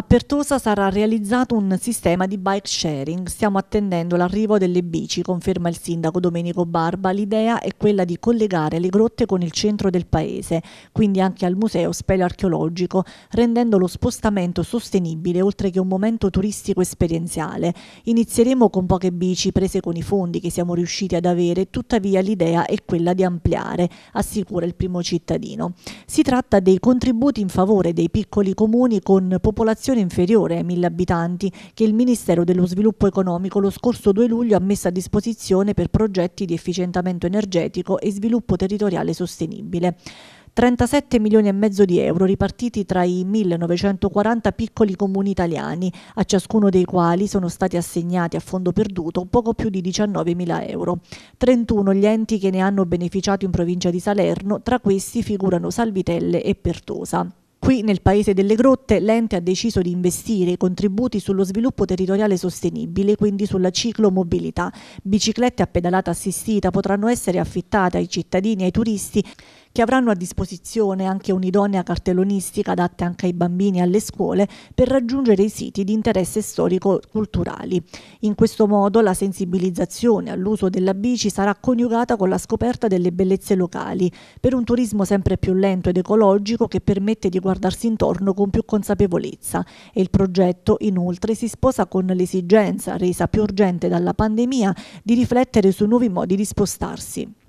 A Pertosa sarà realizzato un sistema di bike sharing. Stiamo attendendo l'arrivo delle bici, conferma il sindaco Domenico Barba. L'idea è quella di collegare le grotte con il centro del paese, quindi anche al museo speleo-archeologico, rendendo lo spostamento sostenibile oltre che un momento turistico esperienziale. Inizieremo con poche bici prese con i fondi che siamo riusciti ad avere, tuttavia l'idea è quella di ampliare, assicura il primo cittadino. Si tratta dei contributi in favore dei piccoli comuni con popolazione popolazione inferiore ai 1000 abitanti che il Ministero dello Sviluppo Economico lo scorso 2 luglio ha messo a disposizione per progetti di efficientamento energetico e sviluppo territoriale sostenibile. 37 milioni e mezzo di euro ripartiti tra i 1940 piccoli comuni italiani, a ciascuno dei quali sono stati assegnati a fondo perduto poco più di 19 mila euro. 31 gli enti che ne hanno beneficiato in provincia di Salerno, tra questi figurano Salvitelle e Pertosa. Qui nel Paese delle Grotte l'ente ha deciso di investire i contributi sullo sviluppo territoriale sostenibile, quindi sulla ciclomobilità. Biciclette a pedalata assistita potranno essere affittate ai cittadini e ai turisti che avranno a disposizione anche un'idonea cartellonistica adatta anche ai bambini e alle scuole per raggiungere i siti di interesse storico-culturali. In questo modo la sensibilizzazione all'uso della bici sarà coniugata con la scoperta delle bellezze locali, per un turismo sempre più lento ed ecologico che permette di guardarsi intorno con più consapevolezza e il progetto inoltre si sposa con l'esigenza, resa più urgente dalla pandemia, di riflettere su nuovi modi di spostarsi.